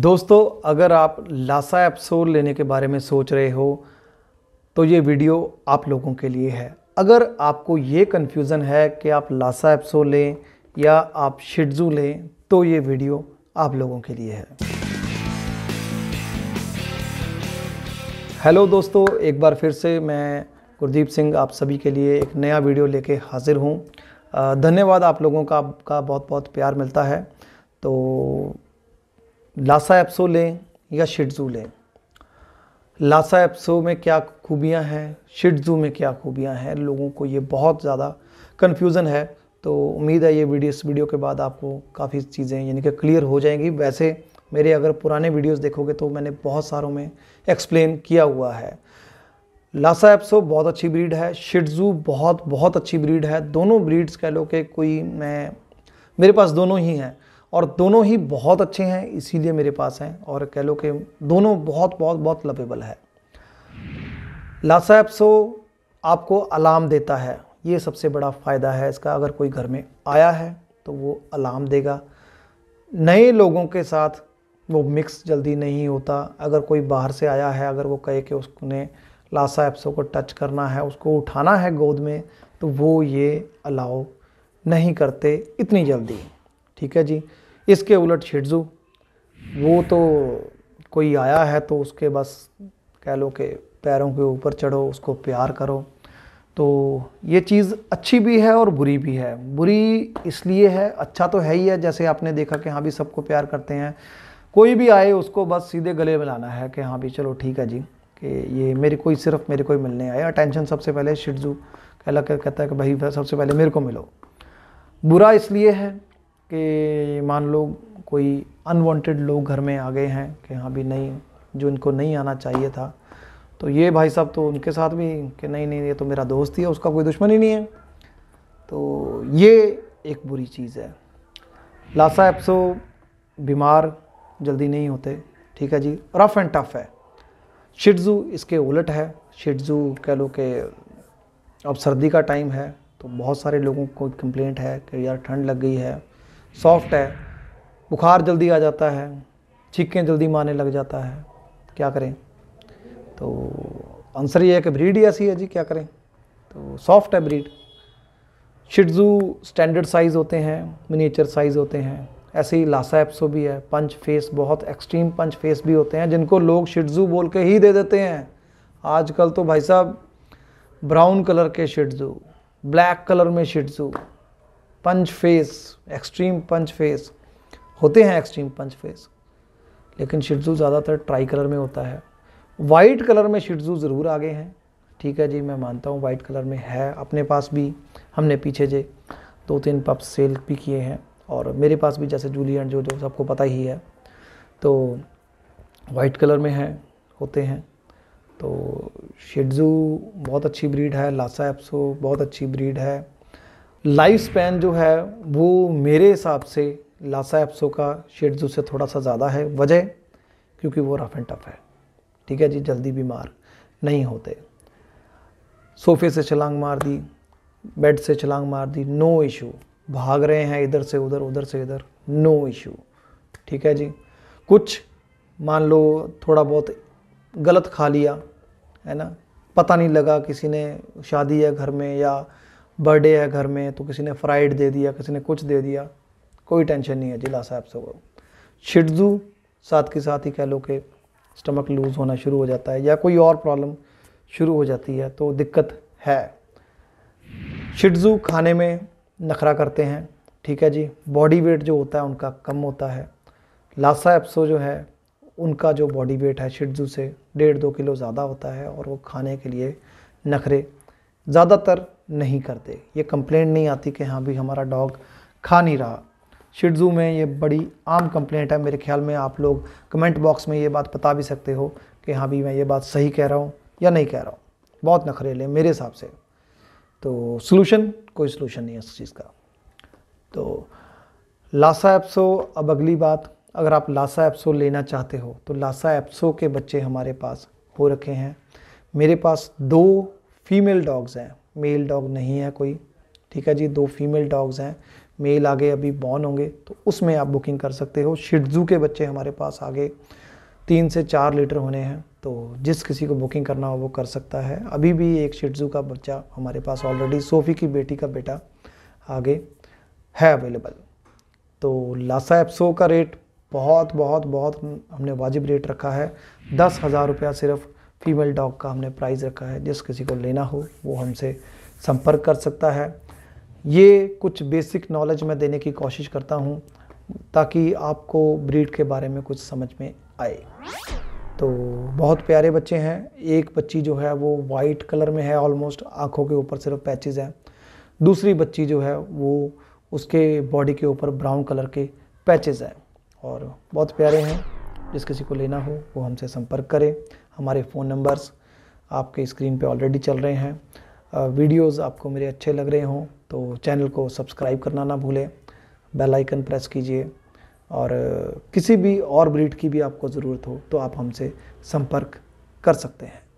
दोस्तों अगर आप लासा एप्सोल लेने के बारे में सोच रहे हो तो ये वीडियो आप लोगों के लिए है अगर आपको ये कन्फ्यूज़न है कि आप लासा एप्सोल लें या आप शिडजू लें तो ये वीडियो आप लोगों के लिए है हेलो दोस्तों एक बार फिर से मैं गुरदीप सिंह आप सभी के लिए एक नया वीडियो लेके हाज़िर हूँ धन्यवाद आप लोगों का आपका बहुत बहुत प्यार मिलता है तो लासा एप्सो लें या शिटजू लें लासा एप्सो में क्या खूबियां हैं शिटजू में क्या खूबियां हैं लोगों को ये बहुत ज़्यादा कन्फ्यूज़न है तो उम्मीद है ये वीडियो इस वीडियो के बाद आपको काफ़ी चीज़ें यानी कि क्लियर हो जाएंगी वैसे मेरे अगर पुराने वीडियोस देखोगे तो मैंने बहुत सारों में एक्सप्लेन किया हुआ है लासा एप्सो बहुत अच्छी ब्रीड है शिटजू बहुत बहुत अच्छी ब्रीड है दोनों ब्रीड्स कह लो कि कोई मैं मेरे पास दोनों ही हैं और दोनों ही बहुत अच्छे हैं इसीलिए मेरे पास हैं और कह लो कि दोनों बहुत बहुत बहुत लवेबल है लासा एप्सो आपको अलार्म देता है ये सबसे बड़ा फ़ायदा है इसका अगर कोई घर में आया है तो वो अलार्म देगा नए लोगों के साथ वो मिक्स जल्दी नहीं होता अगर कोई बाहर से आया है अगर वो कहे कि उसने लासा एप्सो को टच करना है उसको उठाना है गोद में तो वो ये अलाउ नहीं करते इतनी जल्दी ठीक है जी इसके उलट छिटजू वो तो कोई आया है तो उसके बस कह लो कि पैरों के ऊपर चढ़ो उसको प्यार करो तो ये चीज़ अच्छी भी है और बुरी भी है बुरी इसलिए है अच्छा तो है ही है जैसे आपने देखा कि हाँ भी सबको प्यार करते हैं कोई भी आए उसको बस सीधे गले मिलाना है कि हाँ भी चलो ठीक है जी कि ये मेरे कोई सिर्फ मेरे कोई मिलने आया अटेंशन सबसे पहले शिडजू कहला कहता है कि भाई सबसे पहले मेरे को मिलो बुरा इसलिए है कि मान लो कोई अनवांटेड लोग घर में आ गए हैं कि हाँ भी नहीं जो इनको नहीं आना चाहिए था तो ये भाई साहब तो उनके साथ भी कि नहीं नहीं ये तो मेरा दोस्त ही है उसका कोई दुश्मन ही नहीं है तो ये एक बुरी चीज़ है लासा एप्सो बीमार जल्दी नहीं होते ठीक है जी रफ़ एंड टफ़ है शिटजू इसके उलट है शिटजू कह लो कि अब सर्दी का टाइम है तो बहुत सारे लोगों को कंप्लेंट है कि यार ठंड लग गई है सॉफ्ट है बुखार जल्दी आ जाता है छीकें जल्दी मारने लग जाता है क्या करें तो आंसर ये है कि ब्रीड ही ऐसी है जी क्या करें तो सॉफ्ट है ब्रीड शिडजू स्टैंडर्ड साइज़ होते हैं मिनीचर साइज़ होते हैं ऐसे ही लासा एप्सो भी है पंच फेस बहुत एक्सट्रीम पंच फेस भी होते हैं जिनको लोग शिटजू बोल के ही दे देते हैं आजकल तो भाई साहब ब्राउन कलर के शिटजू ब्लैक कलर में Shih Tzu punch face extreme punch face होते हैं एक्सट्रीम पंच फेस लेकिन शिटजू ज़्यादातर ट्राई कलर में होता है वाइट कलर में शिटजू ज़रूर आगे हैं ठीक है जी मैं मानता हूँ वाइट कलर में है अपने पास भी हमने पीछे जे दो तीन पप सेल भी किए हैं और मेरे पास भी जैसे जूलियन जो जो सबको पता ही है तो वाइट कलर में है होते हैं तो शिडजू बहुत अच्छी ब्रीड है लासा एप्सो बहुत अच्छी ब्रीड है लाइफ स्पैन जो है वो मेरे हिसाब से लासा एप्सो का शेडजू से थोड़ा सा ज़्यादा है वजह क्योंकि वो रफ एंड टफ है ठीक है जी जल्दी बीमार नहीं होते सोफे से छलांग मार दी बेड से छलांग मार दी नो इशू भाग रहे हैं इधर से उधर उधर से इधर नो इशू ठीक है जी कुछ मान लो थोड़ा बहुत गलत खा लिया है ना पता नहीं लगा किसी ने शादी है घर में या बर्थडे है घर में तो किसी ने फ्राइड दे दिया किसी ने कुछ दे दिया कोई टेंशन नहीं है जिला साहब से वो छिटजू साथ के साथ ही कह लो कि स्टमक लूज़ होना शुरू हो जाता है या कोई और प्रॉब्लम शुरू हो जाती है तो दिक्कत है शिटजू खाने में नखरा करते हैं ठीक है जी बॉडी वेट जो होता है उनका कम होता है लासा एप्सो जो है उनका जो बॉडी वेट है शिटजू से डेढ़ दो किलो ज़्यादा होता है और वो खाने के लिए नखरे ज़्यादातर नहीं करते ये कंप्लेंट नहीं आती कि हाँ भी हमारा डॉग खा नहीं रहा शिडजू में ये बड़ी आम कंप्लेंट है मेरे ख्याल में आप लोग कमेंट बॉक्स में ये बात बता भी सकते हो कि हाँ भी मैं ये बात सही कह रहा हूँ या नहीं कह रहा हूँ बहुत नखरेले मेरे हिसाब से तो सोल्यूशन कोई सोल्यूशन नहीं है इस चीज़ का तो लासा एप्सो अब अगली बात अगर आप लासा एप्सो लेना चाहते हो तो लासा एप्सो के बच्चे हमारे पास हो रखे हैं मेरे पास दो फीमेल डॉग्स हैं मेल डॉग नहीं है कोई ठीक है जी दो फीमेल डॉग्स हैं मेल आगे अभी बॉर्न होंगे तो उसमें आप बुकिंग कर सकते हो शिडजू के बच्चे हमारे पास आगे तीन से चार लीटर होने हैं तो जिस किसी को बुकिंग करना हो वो कर सकता है अभी भी एक शिडजू का बच्चा हमारे पास ऑलरेडी सोफ़ी की बेटी का बेटा आगे है अवेलेबल तो लासा एप्सो का रेट बहुत बहुत बहुत हमने वाजिब रेट रखा है दस हज़ार रुपया सिर्फ फीमेल डॉग का हमने प्राइस रखा है जिस किसी को लेना हो वो हमसे संपर्क कर सकता है ये कुछ बेसिक नॉलेज मैं देने की कोशिश करता हूँ ताकि आपको ब्रीड के बारे में कुछ समझ में आए तो बहुत प्यारे बच्चे हैं एक बच्ची जो है वो वाइट कलर में है ऑलमोस्ट आँखों के ऊपर सिर्फ पैचेज हैं दूसरी बच्ची जो है वो उसके बॉडी के ऊपर ब्राउन कलर के पैचेज हैं और बहुत प्यारे हैं जिस किसी को लेना हो वो हमसे संपर्क करें हमारे फ़ोन नंबर्स आपके स्क्रीन पे ऑलरेडी चल रहे हैं वीडियोस आपको मेरे अच्छे लग रहे हों तो चैनल को सब्सक्राइब करना ना भूलें बेल आइकन प्रेस कीजिए और किसी भी और ब्रीड की भी आपको ज़रूरत हो तो आप हमसे संपर्क कर सकते हैं